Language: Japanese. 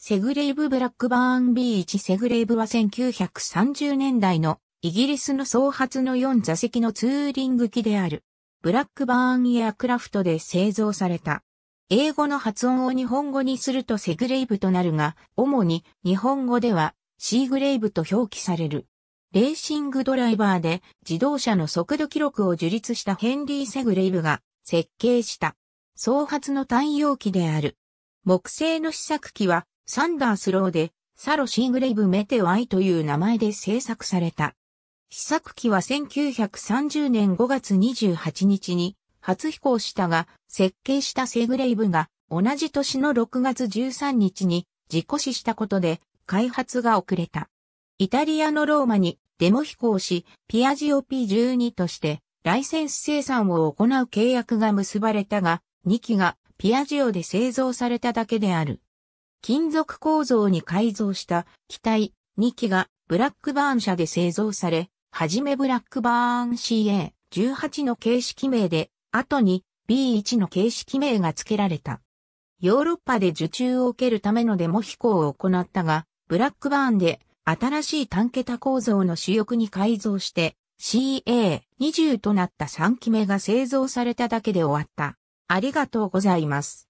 セグレイブ・ブラックバーン B1 セグレイブは1930年代のイギリスの総発の4座席のツーリング機である。ブラックバーンエアクラフトで製造された。英語の発音を日本語にするとセグレイブとなるが、主に日本語ではシーグレイブと表記される。レーシングドライバーで自動車の速度記録を樹立したヘンリー・セグレイブが設計した。総発の太陽機である。木製の試作機はサンダースローで、サロシーグレイブ・メテワイという名前で制作された。試作機は1930年5月28日に初飛行したが、設計したセグレイブが同じ年の6月13日に事故死したことで開発が遅れた。イタリアのローマにデモ飛行し、ピアジオ P12 としてライセンス生産を行う契約が結ばれたが、2機がピアジオで製造されただけである。金属構造に改造した機体2機がブラックバーン社で製造され、はじめブラックバーン CA18 の形式名で、後に B1 の形式名が付けられた。ヨーロッパで受注を受けるためのデモ飛行を行ったが、ブラックバーンで新しい単桁構造の主翼に改造して CA20 となった3機目が製造されただけで終わった。ありがとうございます。